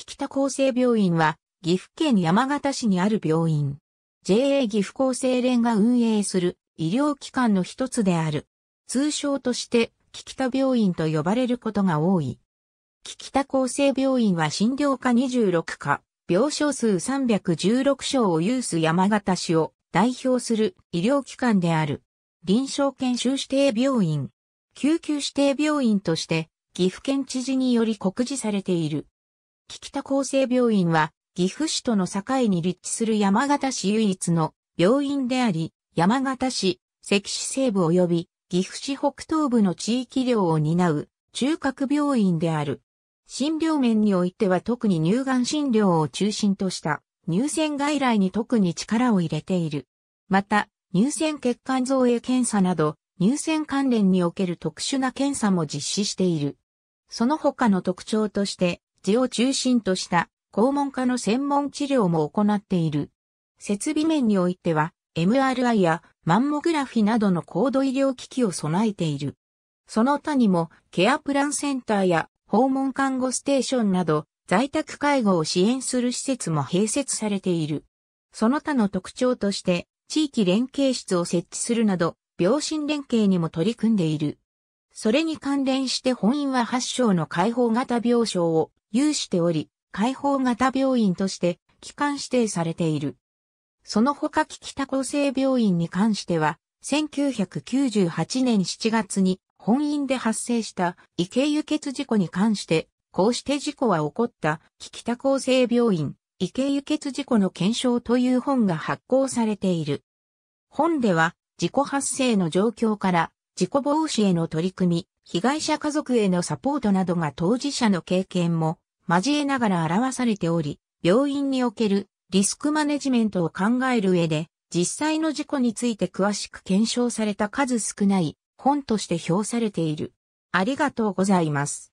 木北厚生病院は、岐阜県山形市にある病院。JA 岐阜厚生連が運営する医療機関の一つである。通称として、木北病院と呼ばれることが多い。木北厚生病院は診療科26科、病床数316床を有す山形市を代表する医療機関である。臨床研修指定病院。救急指定病院として、岐阜県知事により告示されている。菊田厚生病院は、岐阜市との境に立地する山形市唯一の病院であり、山形市、関市西部及び岐阜市北東部の地域医療を担う中核病院である。診療面においては特に乳がん診療を中心とした乳腺外来に特に力を入れている。また、乳腺血管造影検査など、乳腺関連における特殊な検査も実施している。その他の特徴として、地を中心とした肛門科の専門治療も行っている。設備面においては MRI やマンモグラフィなどの高度医療機器を備えている。その他にもケアプランセンターや訪問看護ステーションなど在宅介護を支援する施設も併設されている。その他の特徴として地域連携室を設置するなど病診連携にも取り組んでいる。それに関連して本院は8床の開放型病床を有しており、開放型病院として、機関指定されている。その他北厚生病院に関しては、1998年7月に本院で発生した異型輸血事故に関して、こうして事故は起こった北厚生病院異型輸血事故の検証という本が発行されている。本では事故発生の状況から事故防止への取り組み、被害者家族へのサポートなどが当事者の経験も交えながら表されており、病院におけるリスクマネジメントを考える上で、実際の事故について詳しく検証された数少ない本として評されている。ありがとうございます。